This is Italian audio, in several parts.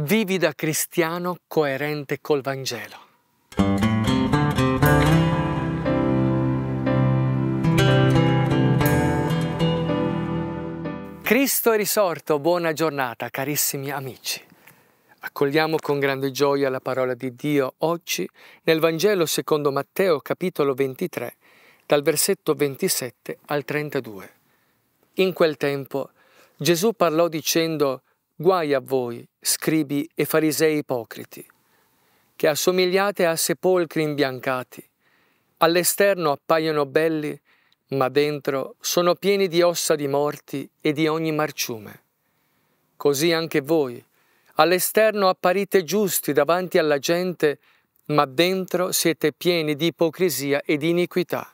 Vivi da cristiano coerente col Vangelo. Cristo è risorto, buona giornata carissimi amici. Accogliamo con grande gioia la parola di Dio oggi nel Vangelo secondo Matteo capitolo 23, dal versetto 27 al 32. In quel tempo Gesù parlò dicendo Guai a voi, scribi e farisei ipocriti, che assomigliate a sepolcri imbiancati. All'esterno appaiono belli, ma dentro sono pieni di ossa di morti e di ogni marciume. Così anche voi, all'esterno apparite giusti davanti alla gente, ma dentro siete pieni di ipocrisia e di iniquità.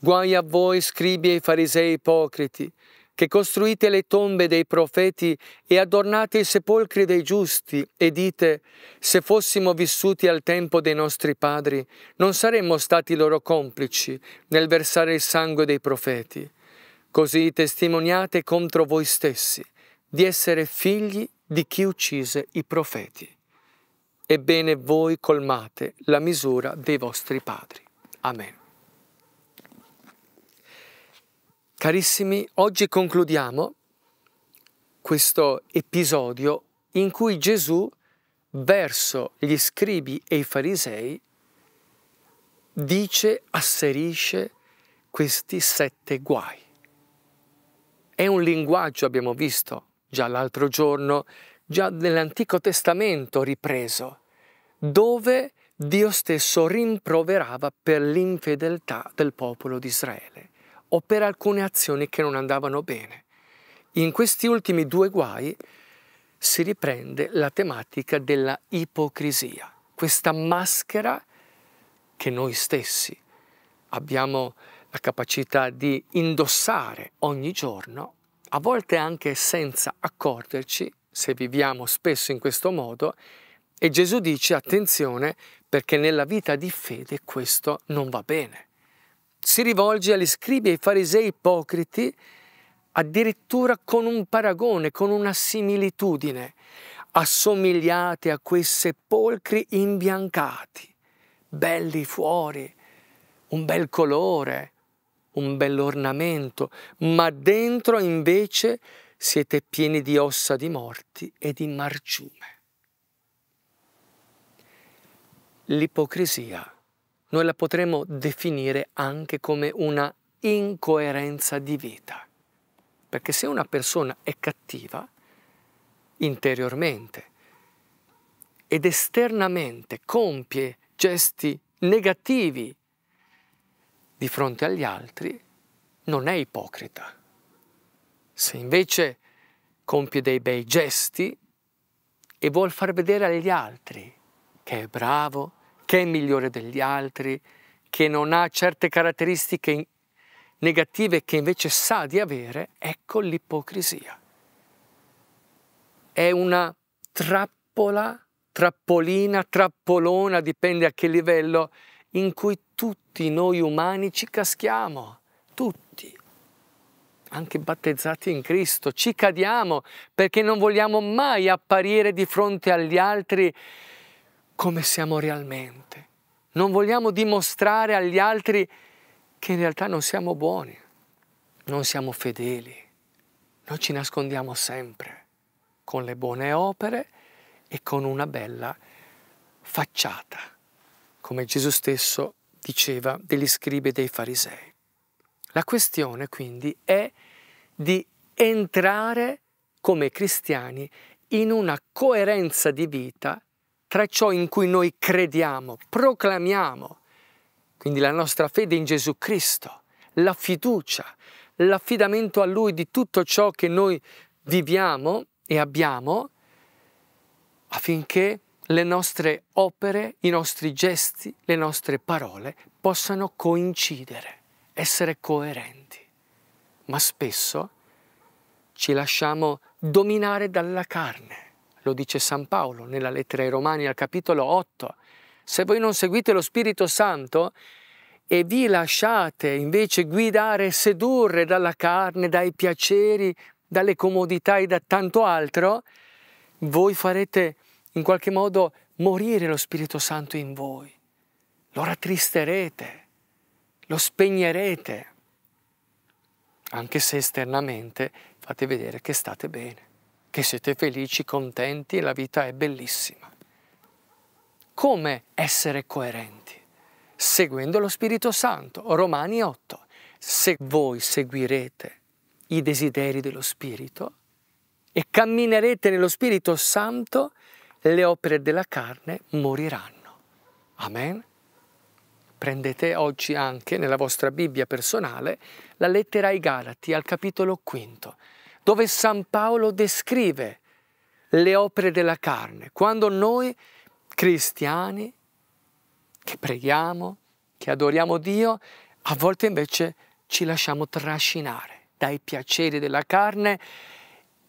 Guai a voi, scribi e farisei ipocriti, che costruite le tombe dei profeti e adornate i sepolcri dei giusti, e dite, se fossimo vissuti al tempo dei nostri padri, non saremmo stati loro complici nel versare il sangue dei profeti. Così testimoniate contro voi stessi di essere figli di chi uccise i profeti. Ebbene voi colmate la misura dei vostri padri. Amen. Carissimi, oggi concludiamo questo episodio in cui Gesù verso gli scribi e i farisei dice, asserisce questi sette guai. È un linguaggio, abbiamo visto già l'altro giorno, già nell'Antico Testamento ripreso, dove Dio stesso rimproverava per l'infedeltà del popolo di Israele o per alcune azioni che non andavano bene. In questi ultimi due guai si riprende la tematica della ipocrisia, questa maschera che noi stessi abbiamo la capacità di indossare ogni giorno, a volte anche senza accorgerci, se viviamo spesso in questo modo, e Gesù dice attenzione perché nella vita di fede questo non va bene si rivolge agli scribi e ai farisei ipocriti addirittura con un paragone, con una similitudine. Assomigliate a quei sepolcri imbiancati, belli fuori, un bel colore, un bell'ornamento, ma dentro invece siete pieni di ossa di morti e di marciume. L'ipocrisia noi la potremmo definire anche come una incoerenza di vita. Perché se una persona è cattiva interiormente ed esternamente compie gesti negativi di fronte agli altri, non è ipocrita. Se invece compie dei bei gesti e vuol far vedere agli altri che è bravo, che è migliore degli altri, che non ha certe caratteristiche negative che invece sa di avere, ecco l'ipocrisia. È una trappola, trappolina, trappolona, dipende a che livello, in cui tutti noi umani ci caschiamo, tutti, anche battezzati in Cristo, ci cadiamo perché non vogliamo mai apparire di fronte agli altri come siamo realmente. Non vogliamo dimostrare agli altri che in realtà non siamo buoni, non siamo fedeli. Noi ci nascondiamo sempre con le buone opere e con una bella facciata, come Gesù stesso diceva degli scribi e dei farisei. La questione quindi è di entrare come cristiani in una coerenza di vita tra ciò in cui noi crediamo, proclamiamo. Quindi la nostra fede in Gesù Cristo, la fiducia, l'affidamento a Lui di tutto ciò che noi viviamo e abbiamo, affinché le nostre opere, i nostri gesti, le nostre parole possano coincidere, essere coerenti. Ma spesso ci lasciamo dominare dalla carne lo dice San Paolo nella lettera ai Romani al capitolo 8. Se voi non seguite lo Spirito Santo e vi lasciate invece guidare e sedurre dalla carne, dai piaceri, dalle comodità e da tanto altro, voi farete in qualche modo morire lo Spirito Santo in voi. Lo rattristerete, lo spegnerete, anche se esternamente fate vedere che state bene che siete felici, contenti e la vita è bellissima. Come essere coerenti? Seguendo lo Spirito Santo, Romani 8. Se voi seguirete i desideri dello Spirito e camminerete nello Spirito Santo, le opere della carne moriranno. Amen. Prendete oggi anche nella vostra Bibbia personale la lettera ai Galati al capitolo quinto dove San Paolo descrive le opere della carne, quando noi cristiani che preghiamo, che adoriamo Dio, a volte invece ci lasciamo trascinare dai piaceri della carne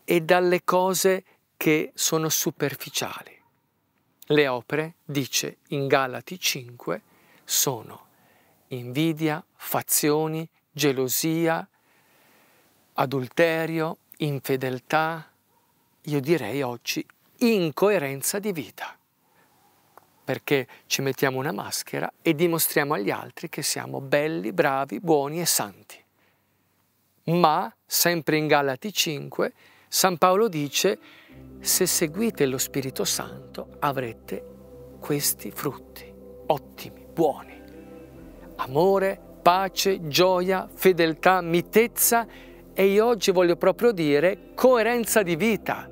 e dalle cose che sono superficiali. Le opere, dice in Galati 5, sono invidia, fazioni, gelosia, adulterio, infedeltà, io direi oggi incoerenza di vita, perché ci mettiamo una maschera e dimostriamo agli altri che siamo belli, bravi, buoni e santi. Ma, sempre in Galati 5, San Paolo dice, se seguite lo Spirito Santo avrete questi frutti, ottimi, buoni. Amore, pace, gioia, fedeltà, mitezza e io oggi voglio proprio dire coerenza di vita,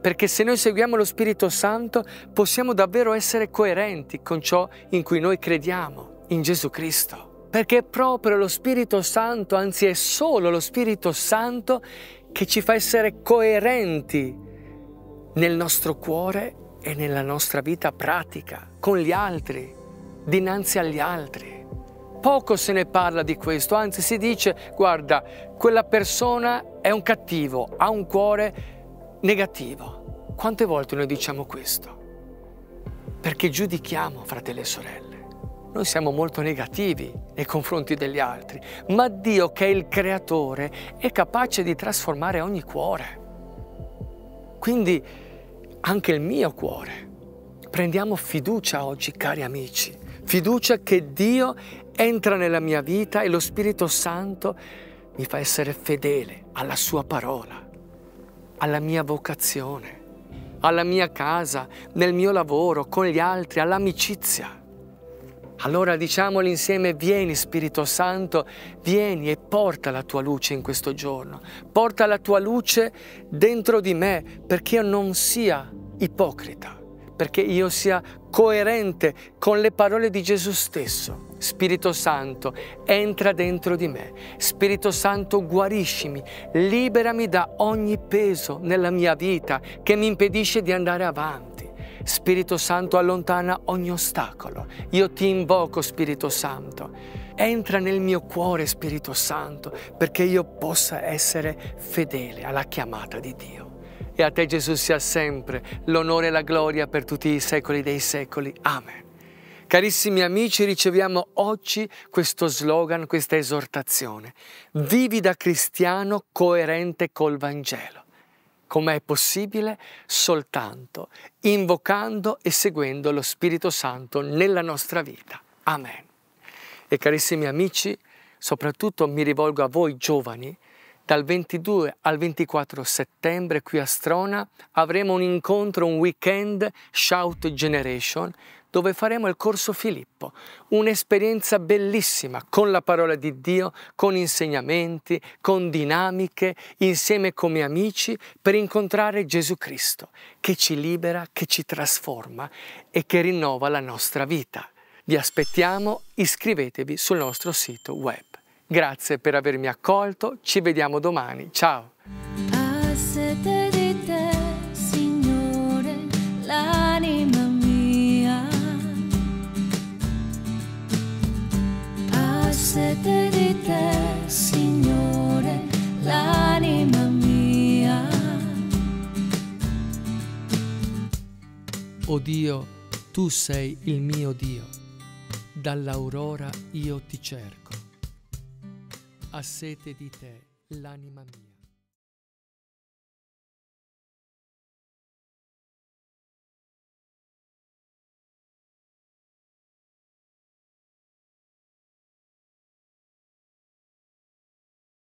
perché se noi seguiamo lo Spirito Santo possiamo davvero essere coerenti con ciò in cui noi crediamo, in Gesù Cristo. Perché è proprio lo Spirito Santo, anzi è solo lo Spirito Santo che ci fa essere coerenti nel nostro cuore e nella nostra vita pratica, con gli altri, dinanzi agli altri. Poco se ne parla di questo, anzi si dice, guarda, quella persona è un cattivo, ha un cuore negativo. Quante volte noi diciamo questo? Perché giudichiamo, fratelli e sorelle. Noi siamo molto negativi nei confronti degli altri, ma Dio che è il creatore è capace di trasformare ogni cuore. Quindi anche il mio cuore. Prendiamo fiducia oggi, cari amici, fiducia che Dio entra nella mia vita e lo Spirito Santo mi fa essere fedele alla sua parola, alla mia vocazione, alla mia casa, nel mio lavoro, con gli altri, all'amicizia. Allora diciamoli insieme, vieni Spirito Santo, vieni e porta la tua luce in questo giorno, porta la tua luce dentro di me perché io non sia ipocrita perché io sia coerente con le parole di Gesù stesso. Spirito Santo, entra dentro di me. Spirito Santo, guariscimi, liberami da ogni peso nella mia vita che mi impedisce di andare avanti. Spirito Santo, allontana ogni ostacolo. Io ti invoco, Spirito Santo. Entra nel mio cuore, Spirito Santo, perché io possa essere fedele alla chiamata di Dio. E a te Gesù sia sempre l'onore e la gloria per tutti i secoli dei secoli. Amen. Carissimi amici, riceviamo oggi questo slogan, questa esortazione. Vivi da cristiano coerente col Vangelo, come è possibile soltanto invocando e seguendo lo Spirito Santo nella nostra vita. Amen. E carissimi amici, soprattutto mi rivolgo a voi giovani, dal 22 al 24 settembre qui a Strona avremo un incontro, un weekend Shout Generation dove faremo il corso Filippo, un'esperienza bellissima con la parola di Dio, con insegnamenti, con dinamiche, insieme come amici per incontrare Gesù Cristo che ci libera, che ci trasforma e che rinnova la nostra vita. Vi aspettiamo, iscrivetevi sul nostro sito web. Grazie per avermi accolto, ci vediamo domani, ciao! Ha te, Signore, l'anima mia. Ha sete di te, Signore, l'anima mia. O oh Dio, tu sei il mio Dio, dall'aurora io ti cerco. Ha sete di te, l'anima mia.